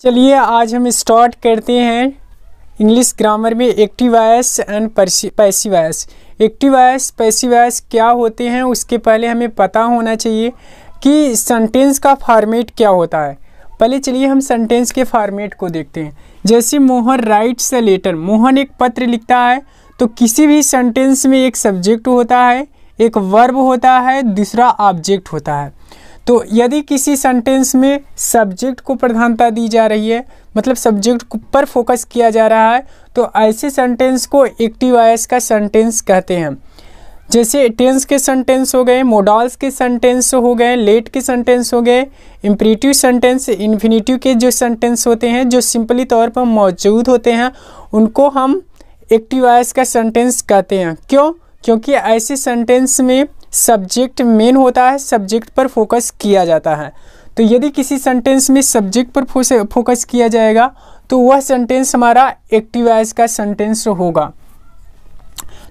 चलिए आज हम स्टार्ट करते हैं इंग्लिश ग्रामर में एक्टिवायस एंड पैसिवायस एक्टिवायस पैसिवायस क्या होते हैं उसके पहले हमें पता होना चाहिए कि सेंटेंस का फॉर्मेट क्या होता है पहले चलिए हम सेंटेंस के फॉर्मेट को देखते हैं जैसे Mohan writes a letter Mohan एक पत्र लिखता है तो किसी भी सेंटेंस में एक सब्जेक्ट होता है एक वर्ब होता है दूसरा ऑब्जेक्ट होता है तो यदि किसी सेंटेंस में सब्जेक्ट को प्रधानता दी जा रही है मतलब सब्जेक्ट पर फोकस किया जा रहा है तो ऐसे सेंटेंस को एक्टिव आयस का सेंटेंस कहते हैं जैसे टेंस के सेंटेंस हो गए मोडल्स के सेंटेंस हो गए लेट के सेंटेंस हो गए इम्परेटिव सेंटेंस इन्फिनेटिव के जो सेंटेंस होते हैं जो सिंपली तौर पर मौजूद होते हैं उनको हम एक्टिव आयस का सेंटेंस कहते हैं क्यों क्योंकि ऐसे सेंटेंस में सब्जेक्ट मेन होता है सब्जेक्ट पर फोकस किया जाता है तो यदि किसी सेंटेंस में सब्जेक्ट पर फोकस किया जाएगा तो वह सेंटेंस हमारा एक्टिवाइज का सेंटेंस होगा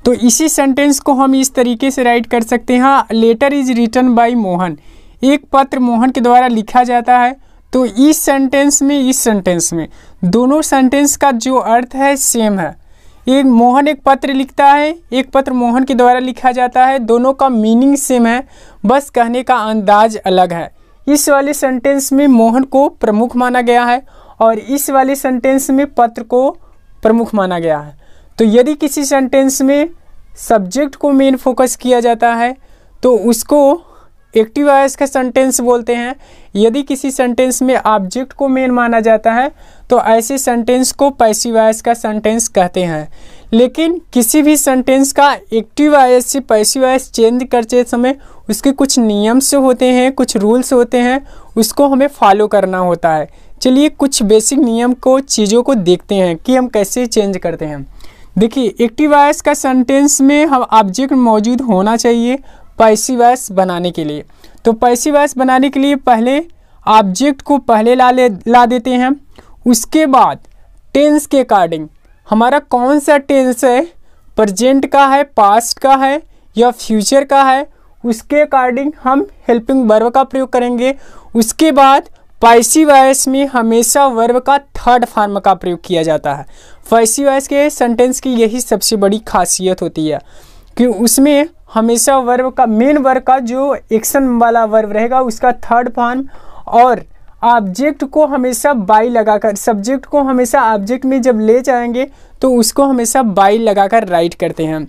तो इसी सेंटेंस को हम इस तरीके से राइट कर सकते हैं letter is written by Mohan एक पत्र मोहन के द्वारा लिखा जाता है तो इस सेंटेंस में इस सेंटेंस में दोनों सेंटेंस का जो अर्थ है सेम है एक मोहन एक पत्र लिखता है एक पत्र मोहन के द्वारा लिखा जाता है दोनों का मीनिंग सेम है बस कहने का अंदाज अलग है इस वाले सेंटेंस में मोहन को प्रमुख माना गया है और इस वाले सेंटेंस में पत्र को प्रमुख माना गया है तो यदि किसी सेंटेंस में सब्जेक्ट को मेन फोकस किया जाता है तो उसको एक्टिव वॉइस का सेंटेंस बोलते हैं यदि किसी सेंटेंस में ऑब्जेक्ट को मेन माना जाता है तो ऐसे सेंटेंस को पैसिव वॉइस का सेंटेंस कहते हैं लेकिन किसी भी सेंटेंस का एक्टिव वॉइस से पैसिव वॉइस चेंज करते समय उसके कुछ नियम से होते हैं कुछ रूल्स होते हैं उसको हमें फॉलो करना होता है चलिए कुछ बेसिक नियम को चीज़ों को देखते हैं कि हम कैसे चेंज करते हैं देखिए एक्टिव वॉइस का सेंटेंस में हम ऑब्जेक्ट मौजूद होना चाहिए पैसिवैस बनाने के लिए तो पैसिवैस बनाने के लिए पहले ऑब्जेक्ट को पहले ला ले ला देते हैं उसके बाद टेंस के अकॉर्डिंग हमारा कौन सा टेंस है प्रजेंट का है पास्ट का है या फ्यूचर का है उसके अकॉर्डिंग हम हेल्पिंग वर्व का प्रयोग करेंगे उसके बाद पैसी वायस में हमेशा वर्व का थर्ड फार्म का प्रयोग किया जाता है पैसी वायस के सेंटेंस की यही सबसे बड़ी खासियत होती है कि उसमें हमेशा वर्ब का मेन वर्ब का जो एक्शन वाला वर्ब रहेगा उसका थर्ड फॉर्म और ऑब्जेक्ट को हमेशा बाई लगाकर सब्जेक्ट को हमेशा ऑब्जेक्ट में जब ले जाएंगे तो उसको हमेशा बाई लगाकर राइट करते हैं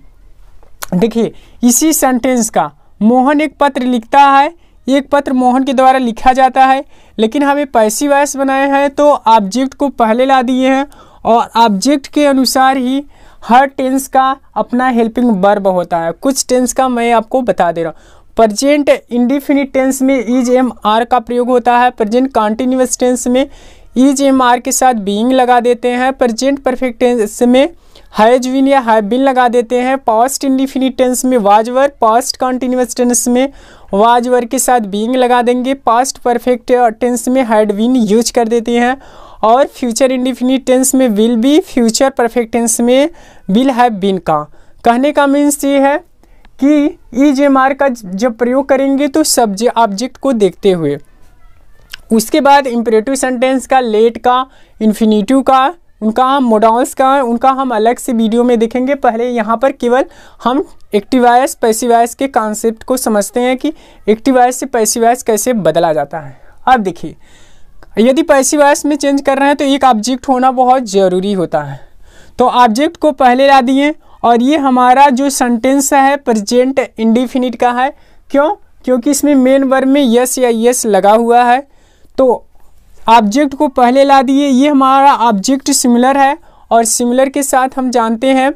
देखिए इसी सेंटेंस का मोहन एक पत्र लिखता है एक पत्र मोहन के द्वारा लिखा जाता है लेकिन हमें पैसिव वैस बनाए हैं तो ऑब्जेक्ट को पहले ला दिए हैं और ऑब्जेक्ट के अनुसार ही हर टेंस का अपना हेल्पिंग बर्ब होता है कुछ टेंस का मैं आपको बता दे रहा हूँ प्रजेंट इंडिफिनिट टेंस में इज एम आर का प्रयोग होता है प्रजेंट कॉन्टिन्यूस टेंस में इज एम आर के साथ बीइंग लगा देते हैं प्रजेंट परफेक्ट टेंस में हैज विन या हैव बिन लगा देते हैं पास्ट इंडिफिनिट टेंस में was were past continuous tense में वाज वर के साथ बीइंग लगा देंगे पास्ट परफेक्ट टेंस में हैड विन यूज कर देते हैं और फ्यूचर इंडिफिनिट टेंस में will be future perfect tense में विल हैव बीन का कहने का मीन्स ये है कि ई जे मार का जब प्रयोग करेंगे तो सब ऑब्जेक्ट को देखते हुए उसके बाद इम्परेटिव सेंटेंस का लेट का इन्फिनीटिव का उनका हम मोडाउंस का उनका हम अलग से वीडियो में देखेंगे पहले यहाँ पर केवल हम एक्टिवाइस पैसिवाइस के कॉन्सेप्ट को समझते हैं कि एक्टिवाइस से पैसिवाइस कैसे बदला जाता है अब देखिए यदि पैसिव वॉइस में चेंज कर रहे हैं तो एक ऑब्जेक्ट होना बहुत ज़रूरी होता है तो ऑब्जेक्ट को पहले ला दिए और ये हमारा जो सेंटेंस है प्रेजेंट इंडिफिनिट का है क्यों क्योंकि इसमें मेन वर्ब में यस या यस लगा हुआ है तो ऑब्जेक्ट को पहले ला दिए ये हमारा ऑब्जेक्ट सिमिलर है और सिमिलर के साथ हम जानते हैं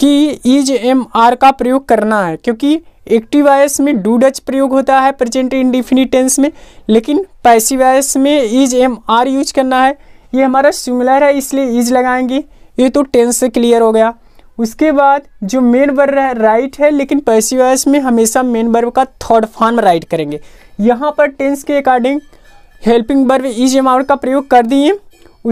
कि इज एम आर का प्रयोग करना है क्योंकि एक्टिव आयस में डू डच प्रयोग होता है प्रेजेंट इंडिफिनिट टेंस में लेकिन पैसिव आयस में इज एम आर यूज करना है ये हमारा सिमिलर है इसलिए इज लगाएंगे ये तो टेंस से क्लियर हो गया उसके बाद जो मेन वर्ब है राइट है लेकिन पैसिव आयस में हमेशा मेन वर्ब का थर्ड फॉर्म राइट करेंगे यहाँ पर टेंस के according helping verb is am are का प्रयोग कर दिए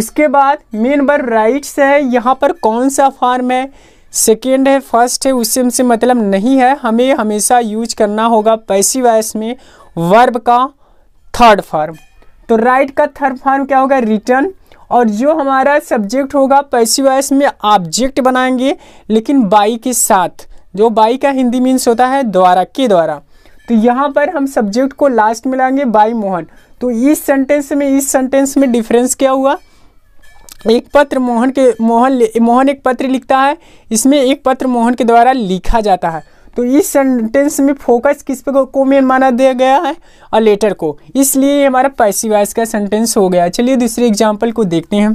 उसके बाद मेन वर्ब राइट्स है यहाँ पर कौन सा फॉर्म है सेकेंड है फर्स्ट है उससे हमसे मतलब नहीं है हमें हमेशा यूज करना होगा पैसी वाइस में वर्ब का थर्ड फॉर्म तो राइट का थर्ड फॉर्म क्या होगा रिटर्न और जो हमारा सब्जेक्ट होगा पैसी वाइस में ऑब्जेक्ट बनाएंगे लेकिन बाई के साथ जो बाई का हिंदी मीन्स होता है द्वारा के द्वारा तो यहाँ पर हम सब्जेक्ट को लास्ट में लाएंगे बाई मोहन तो इस सेंटेंस में इस सेंटेंस में डिफरेंस क्या हुआ एक पत्र मोहन के मोहन मोहन एक पत्र लिखता है इसमें एक पत्र मोहन के द्वारा लिखा जाता है तो इस सेंटेंस में फोकस किस पे को मेन माना दिया गया है और लेटर को इसलिए हमारा वाइस का सेंटेंस हो गया चलिए दूसरे एग्जाम्पल को देखते हैं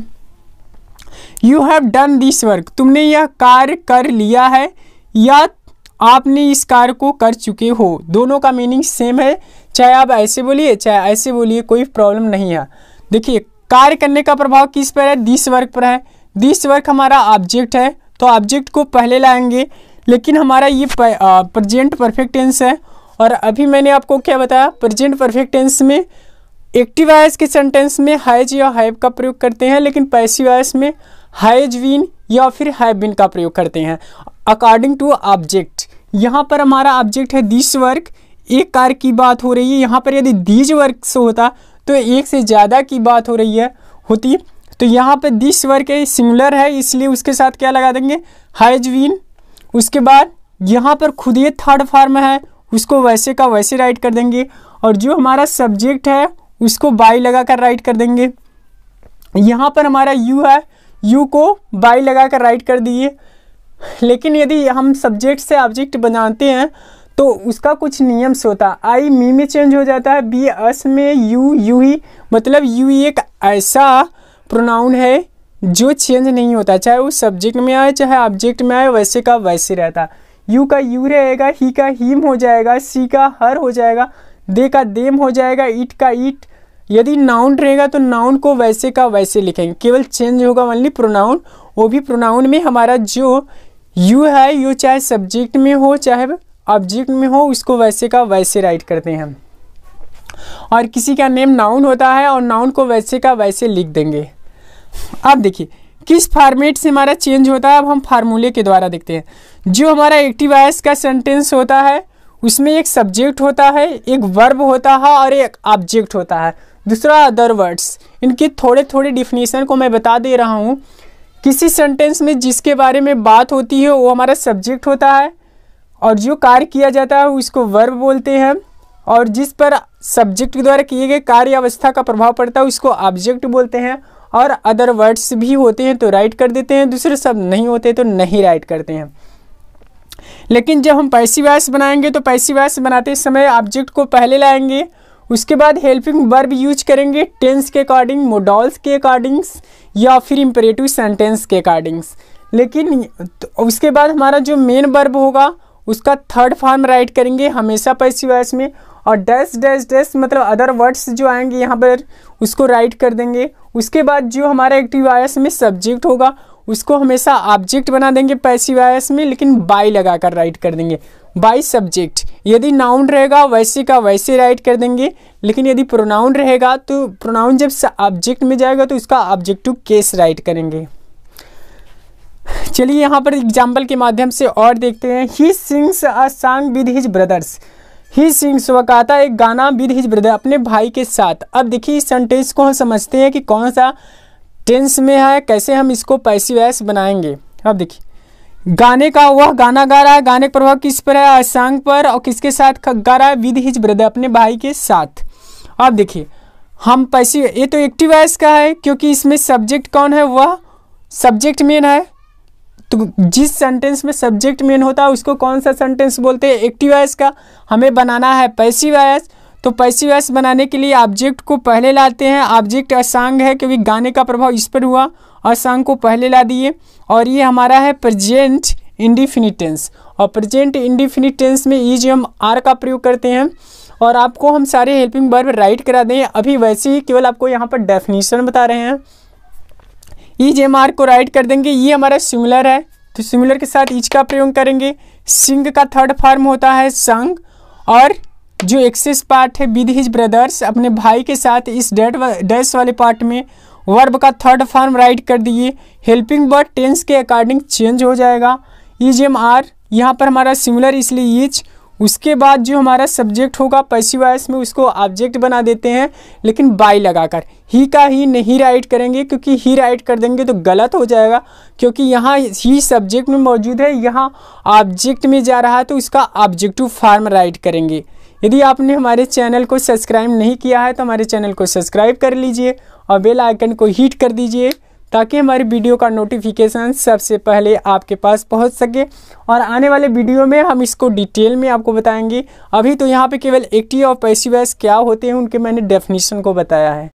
you have done this work तुमने यह कार्य कर लिया है या आपने इस कार्य को कर चुके हो दोनों का मीनिंग सेम है चाहे आप ऐसे बोलिए चाहे ऐसे बोलिए कोई प्रॉब्लम नहीं है देखिए कार्य करने का प्रभाव किस पर है दिस वर्क पर है दिस वर्क हमारा ऑब्जेक्ट है तो ऑब्जेक्ट को पहले लाएंगे लेकिन हमारा ये प्रजेंट परफेक्ट टेंस है और अभी मैंने आपको क्या बताया प्रजेंट परफेक्ट टेंस में एक्टिव आयस के सेंटेंस में हैज या हैव का प्रयोग करते हैं लेकिन पैसिव आयस में हैज विन या फिर हैव बिन का प्रयोग करते हैं अकॉर्डिंग टू ऑब्जेक्ट यहाँ पर हमारा ऑब्जेक्ट है दिस वर्क एक कार्य की बात हो रही है यहाँ पर यदि दीज वर्क से होता तो एक से ज़्यादा की बात हो रही है होती तो यहाँ पे दिस वर्ग के सिमिलर है इसलिए उसके साथ क्या लगा देंगे हाइजवीन उसके बाद यहाँ पर खुद ये थर्ड फॉर्म है उसको वैसे का वैसे राइट कर देंगे और जो हमारा सब्जेक्ट है उसको बाई लगा कर राइट कर देंगे यहाँ पर हमारा यू है यू को बाई लगा कर राइट कर दिए लेकिन यदि हम सब्जेक्ट से ऑब्जेक्ट बनाते हैं तो उसका कुछ नियम्स होता आई मी में चेंज हो जाता है बी अस में यू यू ही मतलब यू एक ऐसा प्रोनाउन है जो चेंज नहीं होता चाहे वो सब्जेक्ट में आए चाहे ऑब्जेक्ट में आए वैसे का वैसे रहता यू का यू रहेगा ही का हीम हो जाएगा सी का हर हो जाएगा दे का देम हो जाएगा इट का इट यदि नाउन रहेगा तो नाउन को वैसे का वैसे लिखेंगे केवल चेंज होगा ओनली प्रोनाउन वो भी प्रोनाउन में हमारा जो यू है यू चाहे सब्जेक्ट में हो चाहे ऑब्जेक्ट में हो उसको वैसे का वैसे राइट करते हैं और किसी का नेम नाउन होता है और नाउन को वैसे का वैसे लिख देंगे अब देखिए किस फॉर्मेट से हमारा चेंज होता है अब हम फार्मूले के द्वारा देखते हैं जो हमारा एक्टिव आयस का सेंटेंस होता है उसमें एक सब्जेक्ट होता है एक वर्ब होता है और एक ऑब्जेक्ट होता है दूसरा अदर वर्ड्स इनके थोड़े थोड़े डिफिनेशन को मैं बता दे रहा हूँ किसी सेंटेंस में जिसके बारे में बात होती है वो हमारा सब्जेक्ट होता है और जो कार्य किया जाता है उसको वर्ब बोलते हैं और जिस पर सब्जेक्ट के द्वारा किए गए कार्य अवस्था का प्रभाव पड़ता है उसको ऑब्जेक्ट बोलते हैं और अदर वर्ड्स भी होते हैं तो राइट कर देते हैं दूसरे शब्द नहीं होते तो नहीं राइट करते हैं लेकिन जब हम पैसिवास बनाएंगे तो पैसिवास बनाते समय ऑब्जेक्ट को पहले लाएंगे उसके बाद हेल्पिंग वर्ब यूज करेंगे टेंस के अकॉर्डिंग मोडॉल्स के अकॉर्डिंग्स या फिर इम्परेटिव सेंटेंस के अकॉर्डिंग्स लेकिन तो उसके बाद हमारा जो मेन वर्ब होगा उसका थर्ड फॉर्म राइट करेंगे हमेशा पैसिवास में और डैश डैश डैश मतलब अदर वर्ड्स जो आएंगे यहाँ पर उसको राइट कर देंगे उसके बाद जो हमारा एक्टिव आयस में सब्जेक्ट होगा उसको हमेशा ऑब्जेक्ट बना देंगे पैसिव आयस में लेकिन बाई लगा कर राइट कर देंगे बाई सब्जेक्ट यदि नाउन रहेगा वैसे का वैसे राइट कर देंगे लेकिन यदि प्रोनाउन रहेगा तो प्रोनाउन जब ऑब्जेक्ट में जाएगा तो उसका ऑब्जेक्टिव केस राइट करेंगे चलिए यहाँ पर एग्जाम्पल के माध्यम से और देखते हैं he sings a song with his brothers he sings वह गाता एक गाना विद हिज ब्रदर अपने भाई के साथ अब देखिए इस सेंटेंस को हम समझते हैं कि कौन सा टेंस में है कैसे हम इसको पैसिव एस बनाएंगे अब देखिए गाने का वह गाना गा रहा है गाने का प्रभाव किस पर है असांग पर और किसके साथ गा रहा है विद हिज ब्रदर अपने भाई के साथ अब देखिए हम पैसिव ये तो एक्टिव एस का है क्योंकि इसमें सब्जेक्ट कौन है वह सब्जेक्ट मेन है तो जिस सेंटेंस में सब्जेक्ट मेन होता है उसको कौन सा सेंटेंस बोलते हैं एक्टिव वॉइस का हमें बनाना है पैसिव वॉइस तो पैसिव वॉइस बनाने के लिए ऑब्जेक्ट को पहले लाते हैं ऑब्जेक्ट असांग है क्योंकि गाने का प्रभाव इस पर हुआ असांग को पहले ला दिए और ये हमारा है प्रजेंट इंडिफिनिटेंस और प्रजेंट इंडिफिनिटेंस में ई जी हम आर का प्रयोग करते हैं और आपको हम सारे हेल्पिंग वर्ब राइट करा दें अभी वैसे ही केवल आपको यहाँ पर डेफिनेशन बता रहे हैं ईज एम आर को राइट कर देंगे ये हमारा सिमुलर है तो सिमुलर के साथ ईज e का प्रयोग करेंगे सिंग का थर्ड फॉर्म होता है संग और जो एक्सेस पार्ट है विद हिज ब्रदर्स अपने भाई के साथ इस डेट डैश वाले पार्ट में वर्ब का थर्ड फॉर्म राइट कर दिए हेल्पिंग वर्ड टेंस के अकॉर्डिंग चेंज हो जाएगा ईज एम आर यहाँ पर हमारा सिमुलर इसलिए ईज e उसके बाद जो हमारा सब्जेक्ट होगा पैसिवाइस में उसको ऑब्जेक्ट बना देते हैं लेकिन बाई लगाकर ही का ही नहीं राइट करेंगे क्योंकि ही राइट कर देंगे तो गलत हो जाएगा क्योंकि यहाँ ही सब्जेक्ट में मौजूद है यहाँ ऑब्जेक्ट में जा रहा है तो उसका ऑब्जेक्टिव फार्म राइट करेंगे यदि आपने हमारे चैनल को सब्सक्राइब नहीं किया है तो हमारे चैनल को सब्सक्राइब कर लीजिए और बेल आइकन को हीट कर दीजिए ताकि हमारी वीडियो का नोटिफिकेशन सबसे पहले आपके पास पहुंच सके और आने वाले वीडियो में हम इसको डिटेल में आपको बताएंगे अभी तो यहाँ पे केवल एक्टिव और पैसिव क्या होते हैं उनके मैंने डेफिनेशन को बताया है